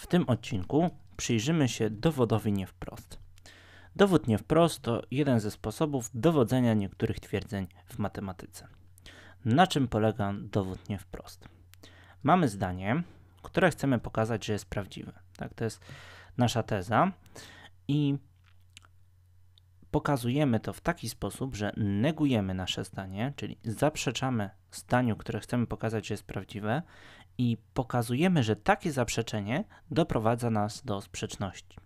W tym odcinku przyjrzymy się dowodowi nie wprost. Dowód nie wprost to jeden ze sposobów dowodzenia niektórych twierdzeń w matematyce. Na czym polega dowód nie wprost? Mamy zdanie, które chcemy pokazać, że jest prawdziwe. Tak, to jest nasza teza i pokazujemy to w taki sposób, że negujemy nasze zdanie, czyli zaprzeczamy zdaniu, które chcemy pokazać, że jest prawdziwe i pokazujemy, że takie zaprzeczenie doprowadza nas do sprzeczności.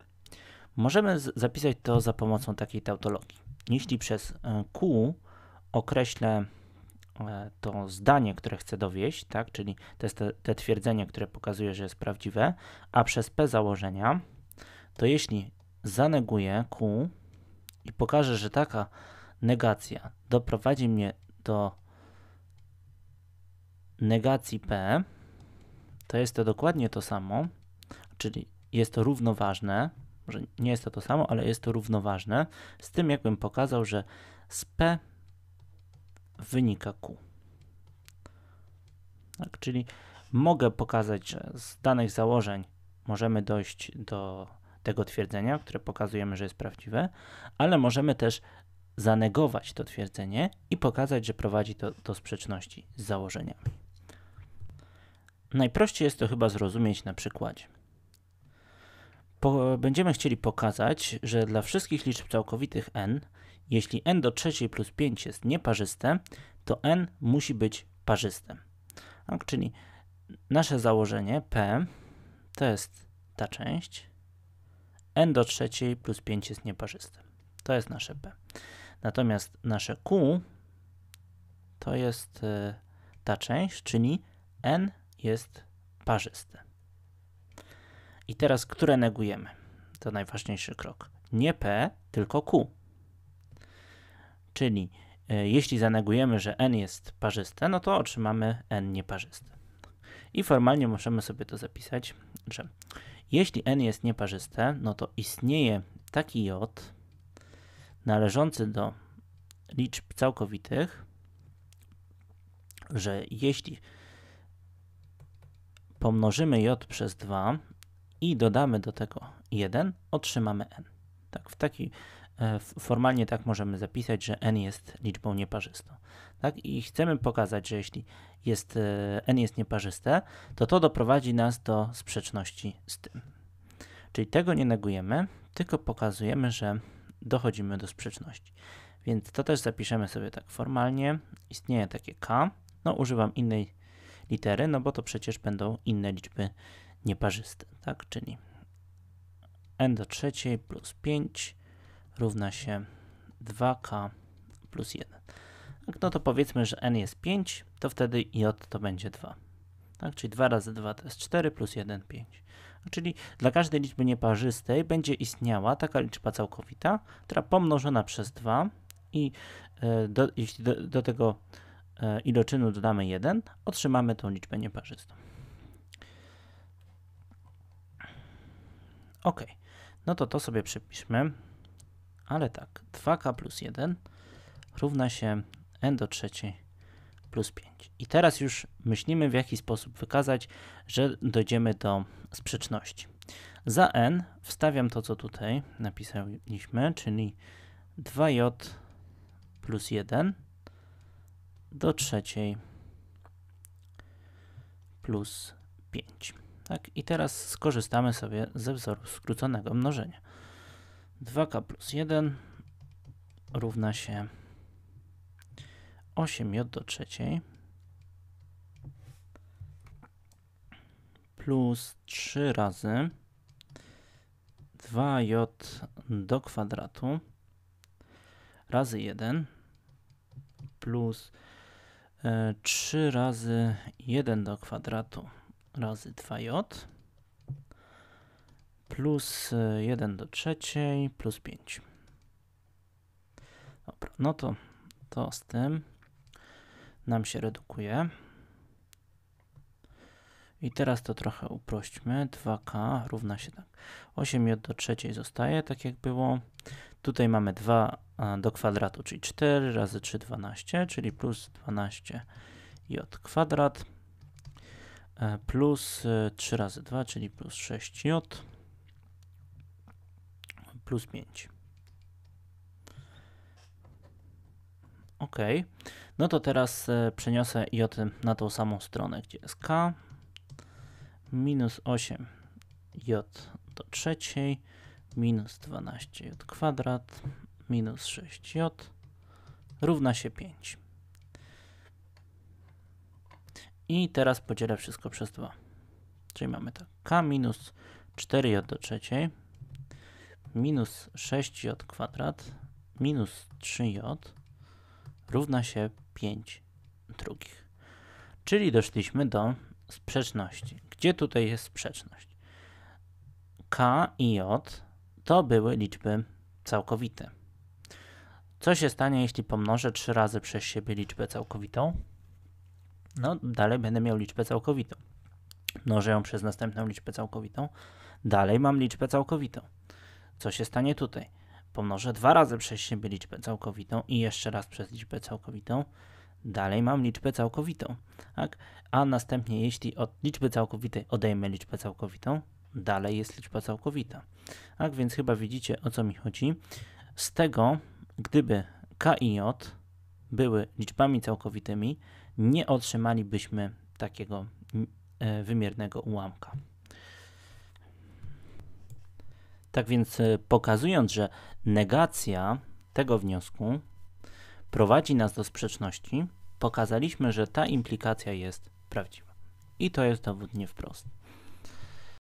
Możemy zapisać to za pomocą takiej tautologii. Jeśli przez e, Q określę e, to zdanie, które chcę dowieść, tak, czyli te, te twierdzenie, które pokazuje, że jest prawdziwe, a przez P założenia, to jeśli zaneguję Q i pokażę, że taka negacja doprowadzi mnie do negacji P to jest to dokładnie to samo, czyli jest to równoważne, że nie jest to to samo, ale jest to równoważne z tym, jakbym pokazał, że z P wynika Q. Tak, czyli mogę pokazać, że z danych założeń możemy dojść do tego twierdzenia, które pokazujemy, że jest prawdziwe, ale możemy też zanegować to twierdzenie i pokazać, że prowadzi to do sprzeczności z założeniami. Najprościej jest to chyba zrozumieć na przykładzie. Po, będziemy chcieli pokazać, że dla wszystkich liczb całkowitych n, jeśli n do trzeciej plus 5 jest nieparzyste, to n musi być parzyste. Tak, czyli nasze założenie p to jest ta część, n do trzeciej plus 5 jest nieparzyste. To jest nasze p. Natomiast nasze q to jest y, ta część, czyli n jest parzyste. I teraz, które negujemy? To najważniejszy krok. Nie P, tylko Q. Czyli e, jeśli zanegujemy, że N jest parzyste, no to otrzymamy N nieparzyste. I formalnie możemy sobie to zapisać, że jeśli N jest nieparzyste, no to istnieje taki J należący do liczb całkowitych, że jeśli pomnożymy j przez 2 i dodamy do tego 1, otrzymamy n. Tak, w taki, e, formalnie tak możemy zapisać, że n jest liczbą nieparzystą. Tak? I chcemy pokazać, że jeśli jest, e, n jest nieparzyste, to to doprowadzi nas do sprzeczności z tym. Czyli tego nie negujemy, tylko pokazujemy, że dochodzimy do sprzeczności. Więc to też zapiszemy sobie tak formalnie. Istnieje takie k. No, używam innej litery, no bo to przecież będą inne liczby nieparzyste, tak? Czyli n do trzeciej plus 5 równa się 2k plus 1. Tak, no to powiedzmy, że n jest 5, to wtedy j to będzie 2. Tak, czyli 2 razy 2 to jest 4 plus 1, 5. Czyli dla każdej liczby nieparzystej będzie istniała taka liczba całkowita, która pomnożona przez 2 i e, do, jeśli do, do tego E, i do czynu dodamy 1, otrzymamy tą liczbę nieparzystą. Ok, no to to sobie przepiszmy. ale tak, 2k plus 1 równa się n do trzeciej plus 5. I teraz już myślimy, w jaki sposób wykazać, że dojdziemy do sprzeczności. Za n wstawiam to, co tutaj napisaliśmy, czyli 2j plus 1 do trzeciej plus 5. Tak? I teraz skorzystamy sobie ze wzoru skróconego mnożenia. 2k plus 1 równa się 8j do trzeciej plus 3 razy 2j do kwadratu razy 1 plus 3 e, razy 1 do kwadratu razy 2j plus 1 e, do trzeciej plus 5. Dobra, no to to z tym nam się redukuje. I teraz to trochę uprośćmy. 2k równa się tak. 8j do trzeciej zostaje, tak jak było. Tutaj mamy 2 do kwadratu, czyli 4 razy 3, 12, czyli plus 12j kwadrat e, plus 3 e, razy 2, czyli plus 6j plus 5. OK. No to teraz e, przeniosę j na tą samą stronę, gdzie jest k. Minus 8j do trzeciej minus 12j kwadrat minus 6j równa się 5. I teraz podzielę wszystko przez 2. Czyli mamy tak, k minus 4j do trzeciej minus 6j kwadrat minus 3j równa się 5 drugich. Czyli doszliśmy do sprzeczności. Gdzie tutaj jest sprzeczność? k i j to były liczby całkowite. Co się stanie, jeśli pomnożę 3 razy przez siebie liczbę całkowitą? No, dalej będę miał liczbę całkowitą. Mnożę ją przez następną liczbę całkowitą. Dalej mam liczbę całkowitą. Co się stanie tutaj? Pomnożę dwa razy przez siebie liczbę całkowitą i jeszcze raz przez liczbę całkowitą. Dalej mam liczbę całkowitą. Tak? A następnie, jeśli od liczby całkowitej odejmę liczbę całkowitą, dalej jest liczba całkowita. Tak więc chyba widzicie o co mi chodzi. Z tego Gdyby K i J były liczbami całkowitymi, nie otrzymalibyśmy takiego mm, e, wymiernego ułamka. Tak więc e, pokazując, że negacja tego wniosku prowadzi nas do sprzeczności, pokazaliśmy, że ta implikacja jest prawdziwa. I to jest dowód nie wprost.